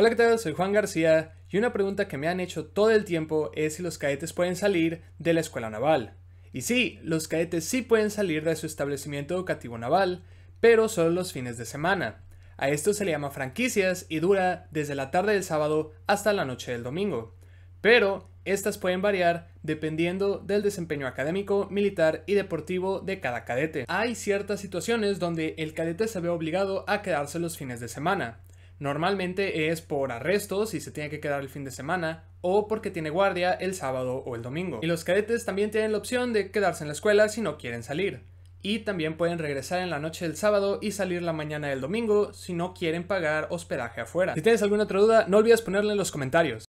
Hola, ¿qué tal? Soy Juan García y una pregunta que me han hecho todo el tiempo es si los cadetes pueden salir de la escuela naval. Y sí, los cadetes sí pueden salir de su establecimiento educativo naval, pero solo los fines de semana. A esto se le llama franquicias y dura desde la tarde del sábado hasta la noche del domingo. Pero estas pueden variar dependiendo del desempeño académico, militar y deportivo de cada cadete. Hay ciertas situaciones donde el cadete se ve obligado a quedarse los fines de semana. Normalmente es por arresto y se tiene que quedar el fin de semana, o porque tiene guardia el sábado o el domingo. Y los cadetes también tienen la opción de quedarse en la escuela si no quieren salir. Y también pueden regresar en la noche del sábado y salir la mañana del domingo si no quieren pagar hospedaje afuera. Si tienes alguna otra duda, no olvides ponerla en los comentarios.